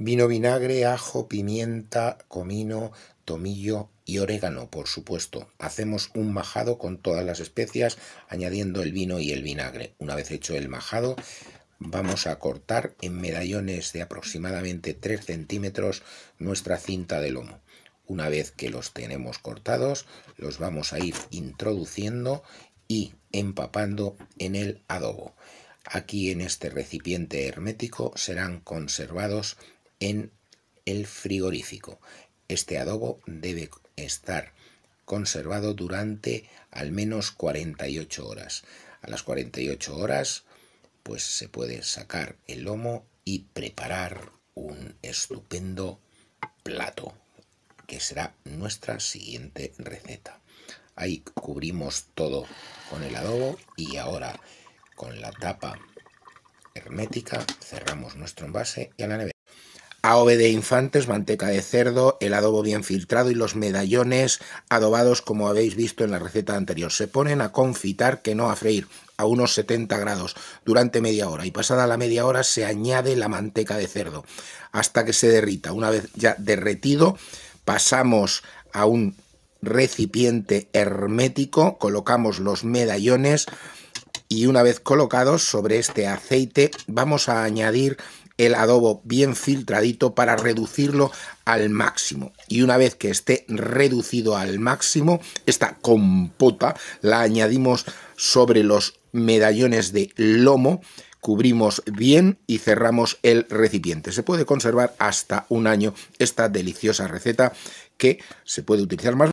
Vino, vinagre, ajo, pimienta, comino, tomillo y orégano, por supuesto. Hacemos un majado con todas las especias, añadiendo el vino y el vinagre. Una vez hecho el majado, vamos a cortar en medallones de aproximadamente 3 centímetros nuestra cinta de lomo. Una vez que los tenemos cortados, los vamos a ir introduciendo y empapando en el adobo. Aquí en este recipiente hermético serán conservados en el frigorífico. Este adobo debe estar conservado durante al menos 48 horas. A las 48 horas pues se puede sacar el lomo y preparar un estupendo plato que será nuestra siguiente receta. Ahí cubrimos todo con el adobo y ahora con la tapa hermética cerramos nuestro envase y a la nevera. AOV de infantes, manteca de cerdo, el adobo bien filtrado y los medallones adobados como habéis visto en la receta anterior. Se ponen a confitar que no a freír a unos 70 grados durante media hora y pasada la media hora se añade la manteca de cerdo hasta que se derrita. Una vez ya derretido pasamos a un recipiente hermético, colocamos los medallones y una vez colocados sobre este aceite vamos a añadir el adobo bien filtradito para reducirlo al máximo. Y una vez que esté reducido al máximo, esta compota la añadimos sobre los medallones de lomo, cubrimos bien y cerramos el recipiente. Se puede conservar hasta un año esta deliciosa receta que se puede utilizar más